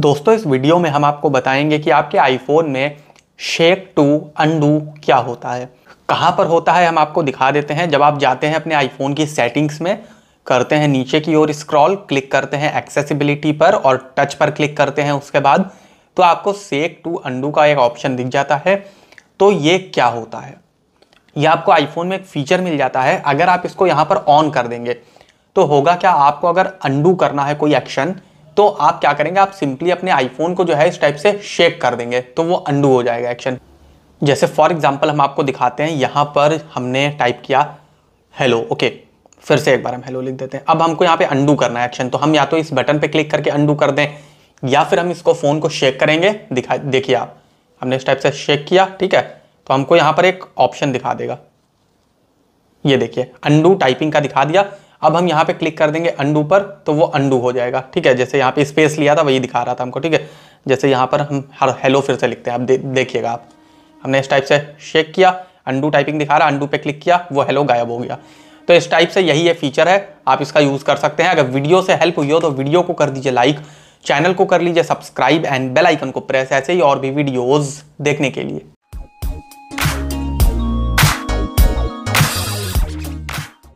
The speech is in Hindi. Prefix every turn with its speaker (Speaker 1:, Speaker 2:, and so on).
Speaker 1: दोस्तों इस वीडियो में हम आपको बताएंगे कि आपके आईफोन में शेक टू अंडू क्या होता है कहाँ पर होता है हम आपको दिखा देते हैं जब आप जाते हैं अपने आईफोन की सेटिंग्स में करते हैं नीचे की ओर स्क्रॉल क्लिक करते हैं एक्सेसिबिलिटी पर और टच पर क्लिक करते हैं उसके बाद तो आपको सेक टू अंडू का एक ऑप्शन दिख जाता है तो ये क्या होता है यह आपको आईफोन में एक फीचर मिल जाता है अगर आप इसको यहाँ पर ऑन कर देंगे तो होगा क्या आपको अगर अंडू करना है कोई एक्शन तो आप क्या करेंगे आप सिंपली अपने आईफोन को जो है इस टाइप से शेक कर देंगे तो वो अंडू हो जाएगा एक्शन जैसे फॉर एग्जाम्पल हम आपको दिखाते हैं यहाँ पर हमने टाइप किया हेलो ओके फिर से एक बार हम हेलो लिख देते हैं अब हमको यहाँ पे अंडू करना है एक्शन तो हम या तो इस बटन पे क्लिक करके अंडू कर दें या फिर हम इसको फ़ोन को शेक करेंगे दिखा देखिए आप हमने इस टाइप से शेक किया ठीक है तो हमको यहाँ पर एक ऑप्शन दिखा देगा ये देखिए अंडू टाइपिंग का दिखा दिया अब हम यहाँ पे क्लिक कर देंगे अंडू पर तो वो अंडू हो जाएगा ठीक है जैसे यहाँ पे स्पेस लिया था वही दिखा रहा था हमको ठीक है जैसे यहाँ पर हम हर हेलो फिर से लिखते हैं आप दे, देखिएगा आप हमने इस टाइप से शेक किया अंडू टाइपिंग दिखा रहा अंडू पे क्लिक किया वो हेलो गायब हो गया तो इस टाइप से यही ये फीचर है आप इसका यूज़ कर सकते हैं अगर वीडियो से हेल्प हुई हो तो वीडियो को कर दीजिए लाइक चैनल को कर लीजिए सब्सक्राइब एंड बेल आइकन को प्रेस ऐसे ही और भी वीडियोज़ देखने के लिए